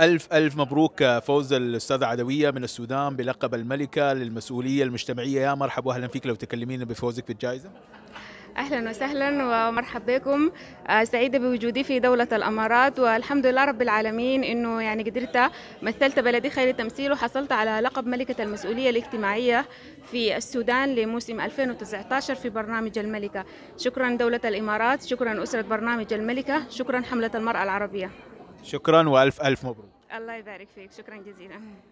ألف ألف مبروك فوز الأستاذة عدوية من السودان بلقب الملكة للمسؤولية المجتمعية يا مرحبا وأهلا فيك لو تكلمينا بفوزك بالجائزة اهلا وسهلا ومرحبا بكم آه، سعيده بوجودي في دوله الامارات والحمد لله رب العالمين انه يعني قدرت مثلت بلدي خير تمثيل وحصلت على لقب ملكه المسؤوليه الاجتماعيه في السودان لموسم 2019 في برنامج الملكه شكرا دوله الامارات شكرا اسره برنامج الملكه شكرا حمله المراه العربيه شكرا والف الف مبروك الله يبارك فيك شكرا جزيلا